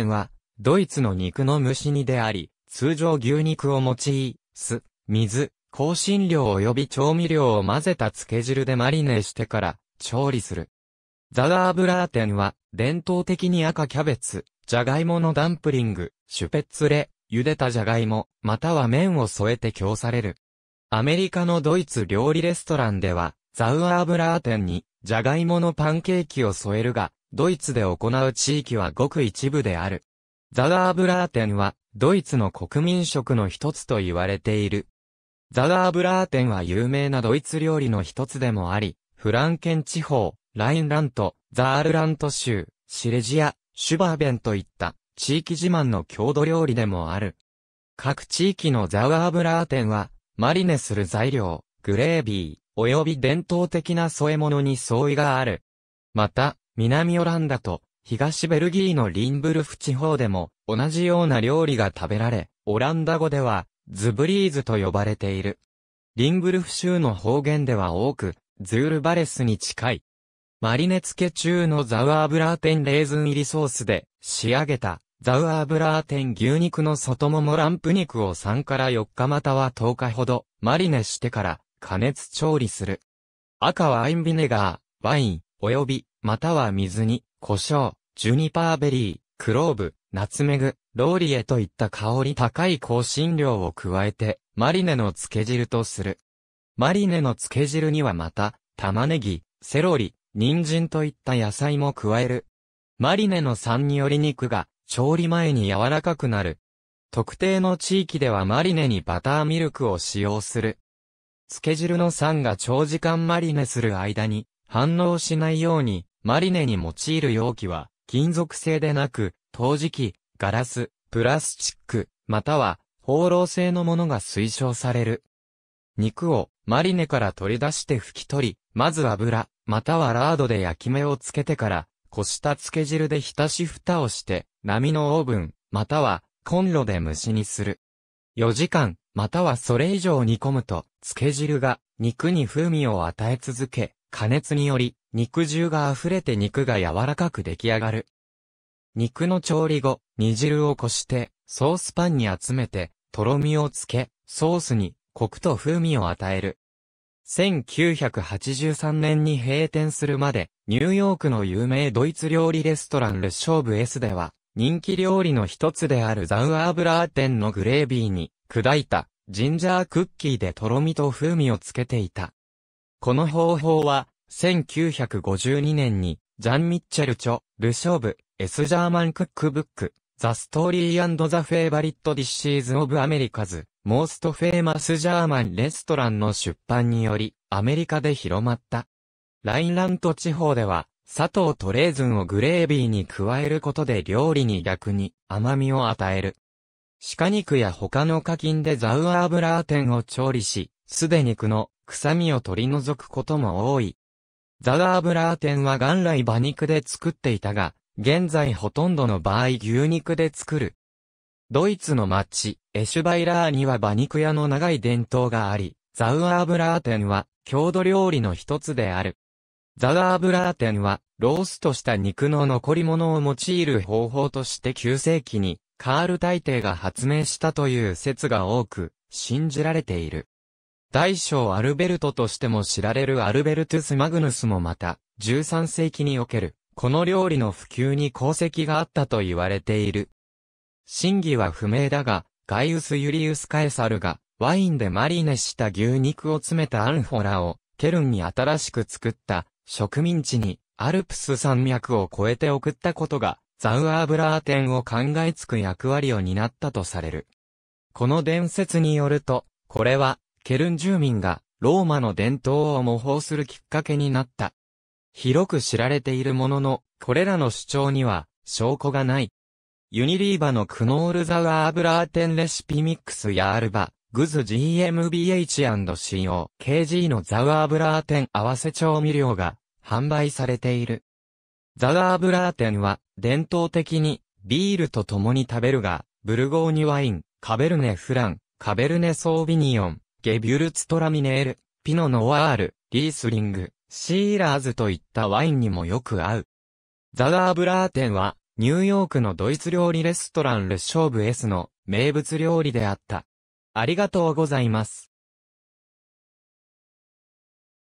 ンは、ドイツの肉の蒸し煮であり、通常牛肉を用い、酢、水、香辛料及び調味料を混ぜた漬け汁でマリネしてから調理する。ザガーブラーテンは、伝統的に赤キャベツ、ジャガイモのダンプリング、シュペッツレ、茹でたジャガイモ、または麺を添えて供される。アメリカのドイツ料理レストランでは、ザウアーブラーテンに、ジャガイモのパンケーキを添えるが、ドイツで行う地域はごく一部である。ザガーブラーテンは、ドイツの国民食の一つと言われている。ザガーブラーテンは有名なドイツ料理の一つでもあり、フランケン地方、ラインラント、ザールラント州、シレジア、シュバーベンといった地域自慢の郷土料理でもある。各地域のザガーブラーテンは、マリネする材料、グレービー、及び伝統的な添え物に相違がある。また、南オランダと東ベルギーのリンブルフ地方でも同じような料理が食べられ、オランダ語ではズブリーズと呼ばれている。リンブルフ州の方言では多く、ズールバレスに近い。マリネ付け中のザアーブラーテンレーズン入りソースで仕上げたザアーブラーテン牛肉の外ももランプ肉を3から4日または10日ほどマリネしてから加熱調理する。赤ワインビネガー、ワイン、及びまたは水に、胡椒、ジュニパーベリー、クローブ、ナツメグ、ローリエといった香り高い香辛料を加えて、マリネの漬け汁とする。マリネの漬け汁にはまた、玉ねぎ、セロリ、人参といった野菜も加える。マリネの酸により肉が、調理前に柔らかくなる。特定の地域ではマリネにバターミルクを使用する。漬け汁の酸が長時間マリネする間に、反応しないように、マリネに用いる容器は、金属製でなく、陶磁器、ガラス、プラスチック、または、放浪製のものが推奨される。肉をマリネから取り出して拭き取り、まず油、またはラードで焼き目をつけてから、こした漬け汁で浸し蓋をして、波のオーブン、またはコンロで蒸しにする。4時間、またはそれ以上煮込むと、漬け汁が肉に風味を与え続け、加熱により、肉汁が溢れて肉が柔らかく出来上がる。肉の調理後、煮汁をこして、ソースパンに集めて、とろみをつけ、ソースに、コクと風味を与える。1983年に閉店するまで、ニューヨークの有名ドイツ料理レストランルショーブ S では、人気料理の一つであるザウアーブラーテンのグレービーに、砕いた、ジンジャークッキーでとろみと風味をつけていた。この方法は、1952年に、ジャン・ミッチェル著、ルショーブ、エス・ジャーマン・クックブック、ザ・ストーリーザ・フェイバリット・ディッシーズ・オブ・アメリカズ、モースト・フェイマス・ジャーマン・レストランの出版により、アメリカで広まった。ラインラント地方では、砂糖とレーズンをグレービーに加えることで料理に逆に甘みを与える。鹿肉や他の課金でザウアーブラーテンを調理し、すで肉の臭みを取り除くことも多い。ザワーブラーテンは元来馬肉で作っていたが、現在ほとんどの場合牛肉で作る。ドイツの町、エシュバイラーには馬肉屋の長い伝統があり、ザアーブラーテンは郷土料理の一つである。ザワーブラーテンは、ローストした肉の残り物を用いる方法として9世紀に、カール大帝が発明したという説が多く、信じられている。大小アルベルトとしても知られるアルベルトゥス・マグヌスもまた、13世紀における、この料理の普及に功績があったと言われている。真偽は不明だが、ガイウス・ユリウス・カエサルが、ワインでマリネした牛肉を詰めたアンフォラを、ケルンに新しく作った、植民地に、アルプス山脈を越えて送ったことが、ザウアーブラー展を考えつく役割を担ったとされる。この伝説によると、これは、ケルン住民がローマの伝統を模倣するきっかけになった。広く知られているものの、これらの主張には証拠がない。ユニリーバのクノールザワーブラーテンレシピミックスやアルバ、グズ GMBH&CO、KG のザワーブラーテン合わせ調味料が販売されている。ザワーブラーテンは伝統的にビールと共に食べるが、ブルゴーニュワイン、カベルネフラン、カベルネソービニオン、ゲビュルツトラミネール、ピノノワール、リースリング、シーラーズといったワインにもよく合う。ザガーブラーテンは、ニューヨークのドイツ料理レストランルショーブ S の名物料理であった。ありがとうございます。